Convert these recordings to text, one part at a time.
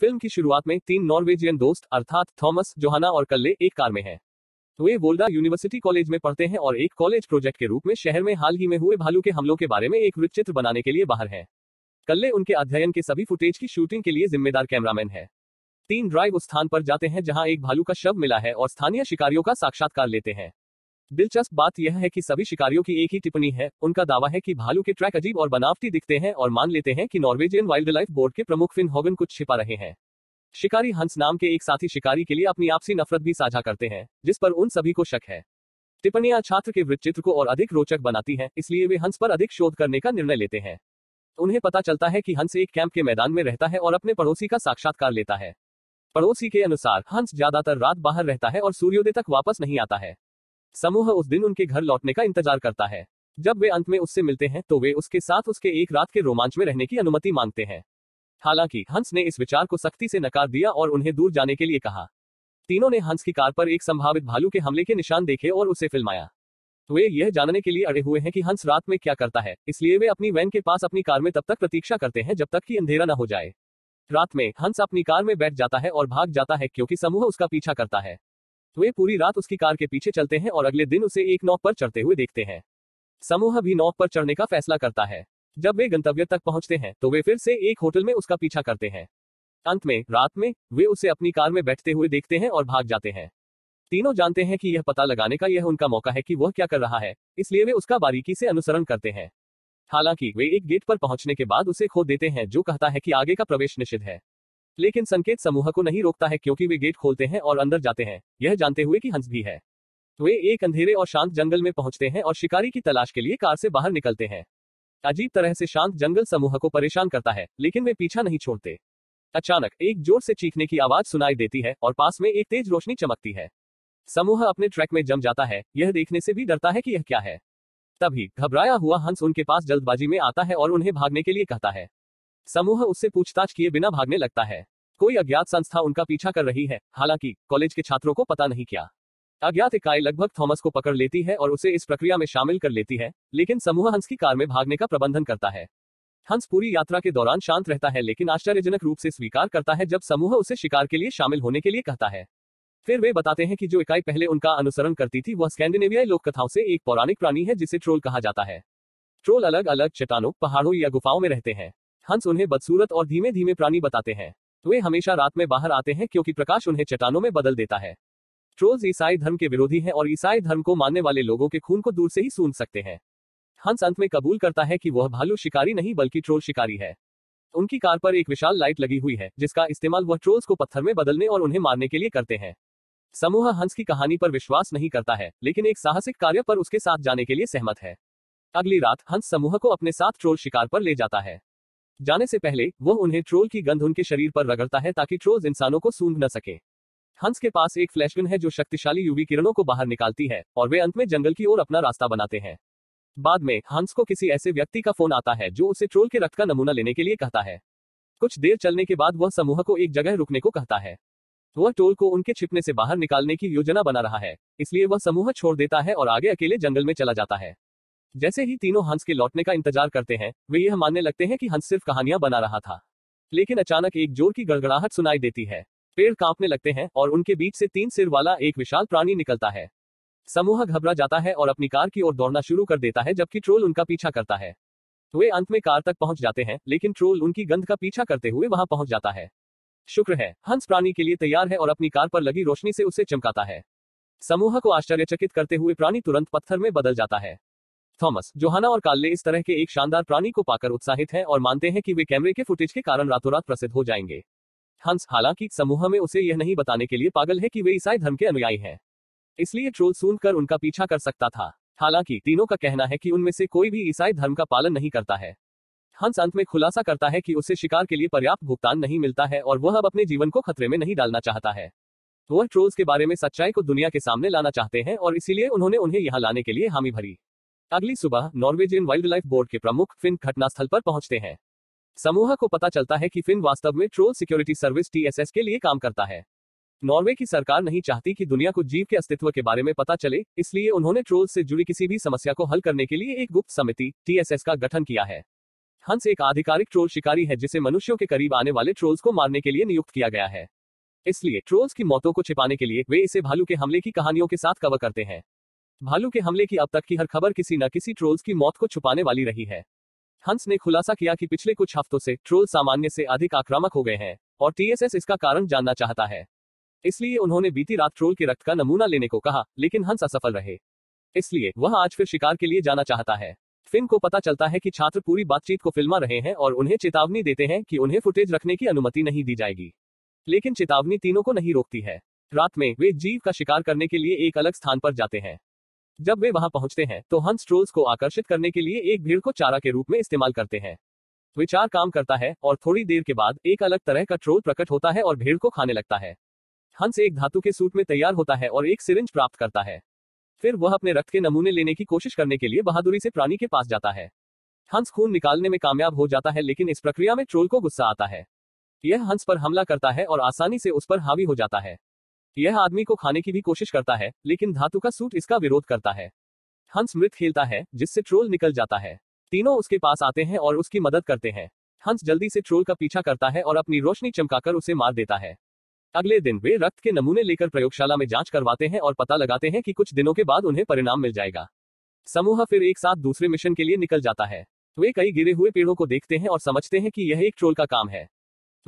Film की शुरुआत में तीन नॉर्वेजियन दोस्त अर्थात थॉमस जोहाना और कल्ले एक कार में हैं। वे वोल्डा यूनिवर्सिटी कॉलेज में पढ़ते हैं और एक कॉलेज प्रोजेक्ट के रूप में शहर में हाल ही में हुए भालू के हमलों के बारे में एक वृत्तचित्र बनाने के लिए बाहर है कल्ले उनके अध्ययन के सभी फुटेज की शूटिंग के लिए जिम्मेदार कैमरामैन है तीन ड्राइव उस स्थान पर जाते हैं जहां एक भालू का शव मिला है और स्थानीय शिकारियों का साक्षात्कार लेते हैं दिलचस्प बात यह है कि सभी शिकारियों की एक ही टिप्पणी है उनका दावा है कि भालू के ट्रैक अजीब और बनावटी दिखते हैं और मान लेते हैं कि नॉर्वेजियन वाइल्ड लाइफ बोर्ड के प्रमुख फिन होवन कुछ छिपा रहे हैं शिकारी हंस नाम के एक साथी शिकारी के लिए अपनी आपसी नफरत भी साझा करते हैं जिस पर उन सभी को शक है टिप्पणियां छात्र के वृत्तचित्र को और अधिक रोचक बनाती हैं इसलिए वे हंस पर अधिक शोध करने का निर्णय लेते हैं उन्हें पता चलता है कि हंस एक कैंप के मैदान में रहता है और अपने पड़ोसी का साक्षात्कार लेता है पड़ोसी के अनुसार हंस ज्यादातर रात बाहर रहता है और सूर्योदय तक वापस नहीं आता है समूह उस दिन उनके घर लौटने का इंतजार करता है जब वे अंत में उससे मिलते हैं तो वे उसके साथ उसके एक रात के रोमांच में रहने की अनुमति मांगते हैं हालांकि हंस ने इस विचार को सख्ती से नकार दिया और उन्हें दूर जाने के लिए कहा तीनों ने हंस की कार पर एक संभावित भालू के हमले के निशान देखे और उसे फिल्माया वे यह जानने के लिए अड़े हुए हैं कि हंस रात में क्या करता है इसलिए वे अपनी वैन के पास अपनी कार में तब तक प्रतीक्षा करते हैं जब तक कि अंधेरा न हो जाए रात में हंस अपनी कार में बैठ जाता है और भाग जाता है क्योंकि समूह उसका पीछा करता है वे पूरी रात उसकी कार के पीछे चलते हैं और अगले दिन उसे एक नौक पर चढ़ते हुए देखते हैं समूह भी नौक पर चढ़ने का फैसला करता है जब वे गंतव्य तक पहुंचते हैं तो वे फिर से एक होटल में उसका पीछा करते हैं अंत में रात में वे उसे अपनी कार में बैठते हुए देखते हैं और भाग जाते हैं तीनों जानते हैं कि यह पता लगाने का यह उनका मौका है कि वह क्या कर रहा है इसलिए वे उसका बारीकी से अनुसरण करते हैं हालांकि वे एक गेट पर पहुंचने के बाद उसे खो देते हैं जो कहता है कि आगे का प्रवेश निषिद्ध है लेकिन संकेत समूह को नहीं रोकता है क्योंकि वे गेट खोलते हैं और अंदर जाते हैं यह जानते हुए कि हंस भी है वे एक अंधेरे और शांत जंगल में पहुंचते हैं और शिकारी की तलाश के लिए कार से बाहर निकलते हैं अजीब तरह से शांत जंगल समूह को परेशान करता है लेकिन वे पीछा नहीं छोड़ते अचानक एक जोर से चीखने की आवाज सुनाई देती है और पास में एक तेज रोशनी चमकती है समूह अपने ट्रैक में जम जाता है यह देखने से भी डरता है कि यह क्या है तभी घबराया हुआ हंस उनके पास जल्दबाजी में आता है और उन्हें भागने के लिए कहता है समूह उससे पूछताछ किए बिना भागने लगता है कोई अज्ञात संस्था उनका पीछा कर रही है हालांकि कॉलेज के छात्रों को पता नहीं क्या अज्ञात इकाई लगभग थॉमस को पकड़ लेती है और उसे इस प्रक्रिया में शामिल कर लेती है लेकिन समूह हंस की कार में भागने का प्रबंधन करता है हंस पूरी यात्रा के दौरान शांत रहता है लेकिन आश्चर्यजनक रूप से स्वीकार करता है जब समूह उसे शिकार के लिए शामिल होने के लिए कहता है फिर वे बताते हैं कि जो इकाई पहले उनका अनुसरण करती थी वह स्कैंडिनेवियाई कथाओं से एक पौराणिक प्राणी है जिसे ट्रोल कहा जाता है ट्रोल अलग अलग चट्टानों पहाड़ों या गुफाओं में रहते हैं हंस उन्हें बदसूरत और धीमे धीमे प्राणी बताते हैं वे हमेशा रात में बाहर आते हैं क्योंकि प्रकाश उन्हें चट्टानों में बदल देता है ट्रोल्स ईसाई धर्म के विरोधी हैं और ईसाई धर्म को मानने वाले लोगों के खून को दूर से ही सूंघ सकते हैं हंस अंत में कबूल करता है कि वह भालू शिकारी नहीं बल्कि ट्रोल शिकारी है उनकी कार पर एक विशाल लाइट लगी हुई है जिसका इस्तेमाल वह ट्रोल्स को पत्थर में बदलने और उन्हें मारने के लिए करते हैं समूह हंस की कहानी पर विश्वास नहीं करता है लेकिन एक साहसिक कार्य पर उसके साथ जाने के लिए सहमत है अगली रात हंस समूह को अपने साथ ट्रोल शिकार पर ले जाता है जाने से पहले वो उन्हें ट्रोल की गंध उनके शरीर पर रगड़ता है ताकि ट्रोल इंसानों को सूंघ न सके हंस के पास एक फ्लैशगन है जो शक्तिशाली यूवी किरणों को बाहर निकालती है और वे अंत में जंगल की ओर अपना रास्ता बनाते हैं बाद में हंस को किसी ऐसे व्यक्ति का फोन आता है जो उसे ट्रोल के रक्त का नमूना लेने के लिए कहता है कुछ देर चलने के बाद वह समूह को एक जगह रुकने को कहता है वह टोल को उनके छिपने से बाहर निकालने की योजना बना रहा है इसलिए वह समूह छोड़ देता है और आगे अकेले जंगल में चला जाता है जैसे ही तीनों हंस के लौटने का इंतजार करते हैं वे यह मानने लगते हैं कि हंस सिर्फ कहानियां बना रहा था लेकिन अचानक एक जोर की गड़गड़ाहट सुनाई देती है पेड़ कांपने लगते हैं और उनके बीच से तीन सिर वाला एक विशाल प्राणी निकलता है समूह घबरा जाता है और अपनी कार की ओर दौड़ना शुरू कर देता है जबकि ट्रोल उनका पीछा करता है वे अंत में कार तक पहुंच जाते हैं लेकिन ट्रोल उनकी गंध का पीछा करते हुए वहां पहुंच जाता है शुक्र है हंस प्राणी के लिए तैयार है और अपनी कार पर लगी रोशनी से उसे चमकाता है समूह को आश्चर्यचकित करते हुए प्राणी तुरंत पत्थर में बदल जाता है थॉमस जोहाना और काल्ले इस तरह के एक शानदार प्राणी को पाकर उत्साहित हैं और मानते हैं कि वे कैमरे के फुटेज के कारण रातों रात प्रसिद्ध हो जाएंगे हंस हालांकि समूह में उसे यह नहीं बताने के लिए पागल है कि वे ईसाई धर्म के अनुयायी हैं इसलिए ट्रोल सुनकर कर उनका पीछा कर सकता था हालांकि तीनों का कहना है कि उनमें से कोई भी ईसाई धर्म का पालन नहीं करता है हंस अंत में खुलासा करता है कि उसे शिकार के लिए पर्याप्त भुगतान नहीं मिलता है और वह अब अपने जीवन को खतरे में नहीं डालना चाहता है वह ट्रोल्स के बारे में सच्चाई को दुनिया के सामने लाना चाहते हैं और इसीलिए उन्होंने उन्हें यहाँ लाने के लिए हामी भरी अगली सुबह नॉर्वेजियन वाइल्ड लाइफ बोर्ड के प्रमुख फिन घटनास्थल पर पहुंचते हैं समूह को पता चलता है कि फिन वास्तव में ट्रोल सिक्योरिटी सर्विस टीएसएस के लिए काम करता है नॉर्वे की सरकार नहीं चाहती कि दुनिया को जीव के अस्तित्व के बारे में पता चले इसलिए उन्होंने ट्रोल से जुड़ी किसी भी समस्या को हल करने के लिए एक गुप्त समिति टीएसएस का गठन किया है हंस एक आधिकारिक ट्रोल शिकारी है जिसे मनुष्यों के करीब आने वाले ट्रोल्स को मारने के लिए नियुक्त किया गया है इसलिए ट्रोल्स की मौतों को छिपाने के लिए वे इसे भालू के हमले की कहानियों के साथ कवर करते हैं भालू के हमले की अब तक की हर खबर किसी न किसी ट्रोल्स की मौत को छुपाने वाली रही है हंस ने खुलासा किया कि पिछले कुछ हफ्तों से ट्रोल सामान्य से अधिक आक्रामक हो गए हैं और टीएसएस इसका कारण जानना चाहता है इसलिए उन्होंने बीती रात ट्रोल के रक्त का नमूना लेने को कहा लेकिन हंस असफल रहे इसलिए वह आज फिर शिकार के लिए जाना चाहता है फिन को पता चलता है कि छात्र पूरी बातचीत को फिल्मा रहे हैं और उन्हें चेतावनी देते हैं कि उन्हें फुटेज रखने की अनुमति नहीं दी जाएगी लेकिन चेतावनी तीनों को नहीं रोकती है रात में वे जीव का शिकार करने के लिए एक अलग स्थान पर जाते हैं जब वे वहां पहुंचते हैं तो हंस ट्रोल्स को आकर्षित करने के लिए एक भीड़ को चारा के रूप में इस्तेमाल करते हैं विचार काम करता है और थोड़ी देर के बाद एक अलग तरह का ट्रोल प्रकट होता है और भीड़ को खाने लगता है हंस एक धातु के सूट में तैयार होता है और एक सिरिंज प्राप्त करता है फिर वह अपने रक्त के नमूने लेने की कोशिश करने के लिए बहादुरी से प्राणी के पास जाता है हंस खून निकालने में कामयाब हो जाता है लेकिन इस प्रक्रिया में ट्रोल को गुस्सा आता है यह हंस पर हमला करता है और आसानी से उस पर हावी हो जाता है यह आदमी को खाने की भी कोशिश करता है लेकिन धातु का सूट इसका विरोध करता है हंस मृत खेलता है जिससे ट्रोल निकल जाता है तीनों उसके पास आते हैं और उसकी मदद करते हैं हंस जल्दी से ट्रोल का पीछा करता है और अपनी रोशनी चमकाकर उसे मार देता है अगले दिन वे रक्त के नमूने लेकर प्रयोगशाला में जांच करवाते हैं और पता लगाते हैं कि कुछ दिनों के बाद उन्हें परिणाम मिल जाएगा समूह फिर एक साथ दूसरे मिशन के लिए निकल जाता है वे कई गिरे हुए पेड़ों को देखते हैं और समझते हैं कि यह एक ट्रोल का काम है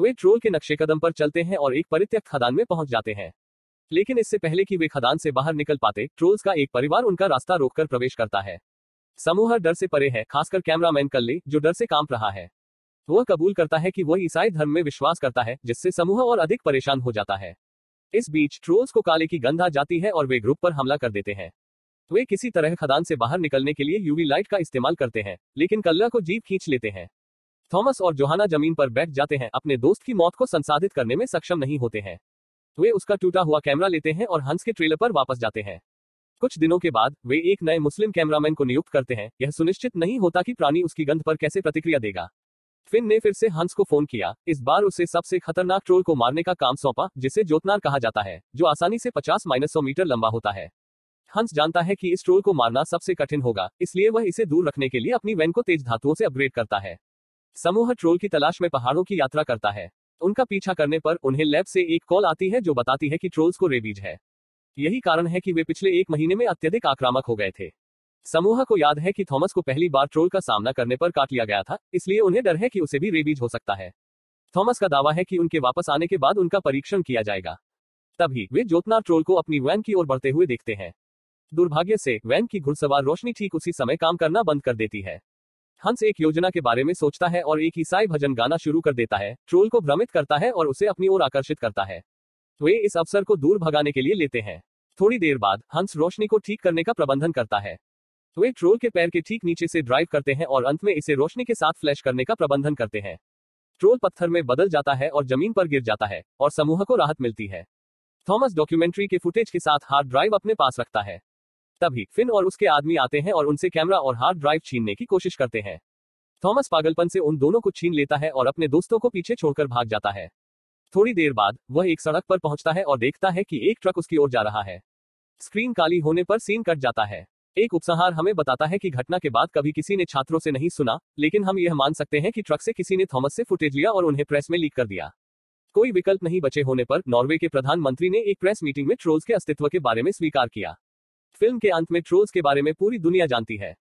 वे ट्रोल के नक्शे कदम पर चलते हैं और एक परित्यक्त खदान में पहुंच जाते हैं लेकिन इससे पहले कि वे खदान से बाहर निकल पाते ट्रोल्स का एक परिवार उनका रास्ता रोककर प्रवेश करता है समूह डर से परे है खासकर कैमरामैन कल्ले जो डर से कांप रहा है वह कबूल करता है कि वह ईसाई धर्म में विश्वास करता है जिससे समूह और अधिक परेशान हो जाता है इस बीच ट्रोल्स को काले की गंध आ जाती है और वे ग्रुप पर हमला कर देते हैं वे किसी तरह खदान से बाहर निकलने के लिए यूवी लाइट का इस्तेमाल करते हैं लेकिन कल्ला को जीप खींच लेते हैं थॉमस और जोहाना जमीन पर बैठ जाते हैं अपने दोस्त की मौत को संसाधित करने में सक्षम नहीं होते हैं तो वे उसका टूटा हुआ कैमरा लेते हैं और हंस के ट्रेलर पर वापस जाते हैं कुछ दिनों के बाद वे एक नए मुस्लिम कैमरामैन को नियुक्त करते हैं यह सुनिश्चित नहीं होता कि प्राणी उसकी गंध पर कैसे प्रतिक्रिया देगा फिन ने फिर से हंस को फोन किया इस बार उसे सबसे खतरनाक ट्रोल को मारने का काम सौंपा जिसे जोतनार कहा जाता है जो आसानी से 50 माइनस सौ मीटर लंबा होता है हंस जानता है कि इस ट्रोल को मारना सबसे कठिन होगा इसलिए वह इसे दूर रखने के लिए अपनी वैन को तेज धातुओं से अपग्रेड करता है समूह ट्रोल की तलाश में पहाड़ों की यात्रा करता है तो उनका पीछा करने पर उन्हें लैब से एक कॉल आती है जो बताती है कि ट्रोल्स को रेबीज है यही कारण है कि वे पिछले एक महीने में अत्यधिक आक्रामक हो गए थे समूह को याद है कि थॉमस को पहली बार ट्रोल का सामना करने पर काट लिया गया था इसलिए उन्हें डर है कि उसे भी रेबीज हो सकता है थॉमस का दावा है कि उनके वापस आने के बाद उनका परीक्षण किया जाएगा तभी वे ज्योत्ना ट्रोल को अपनी वैन की ओर बढ़ते हुए देखते हैं दुर्भाग्य से वैन की घुड़सवार रोशनी ठीक उसी समय काम करना बंद कर देती है हंस एक योजना के बारे में सोचता है और एक ईसाई भजन गाना शुरू कर देता है ट्रोल को भ्रमित करता है और उसे अपनी ओर आकर्षित करता है वे इस अवसर को दूर भगाने के लिए लेते हैं थोड़ी देर बाद हंस रोशनी को ठीक करने का प्रबंधन करता है वे ट्रोल के पैर के ठीक नीचे से ड्राइव करते हैं और अंत में इसे रोशनी के साथ फ्लैश करने का प्रबंधन करते हैं ट्रोल पत्थर में बदल जाता है और जमीन पर गिर जाता है और समूह को राहत मिलती है थॉमस डॉक्यूमेंट्री के फुटेज के साथ हार्ड ड्राइव अपने पास रखता है तभी फिन और उसके आदमी आते हैं और उनसे कैमरा और हार्ड ड्राइव छीनने की कोशिश करते हैं थॉमस पागलपन से उन दोनों को छीन लेता है और अपने दोस्तों को पीछे छोड़कर भाग जाता है थोड़ी देर बाद वह एक सड़क पर पहुंचता है और देखता है कि एक ट्रक उसकी ओर जा रहा है स्क्रीन काली होने पर सीन कट जाता है एक उपसंहार हमें बताता है कि घटना के बाद कभी किसी ने छात्रों से नहीं सुना लेकिन हम यह मान सकते हैं कि ट्रक से किसी ने थॉमस से फुटेज लिया और उन्हें प्रेस में लीक कर दिया कोई विकल्प नहीं बचे होने पर नॉर्वे के प्रधानमंत्री ने एक प्रेस मीटिंग में ट्रोल्स के अस्तित्व के बारे में स्वीकार किया फिल्म के अंत में ट्रोल्स के बारे में पूरी दुनिया जानती है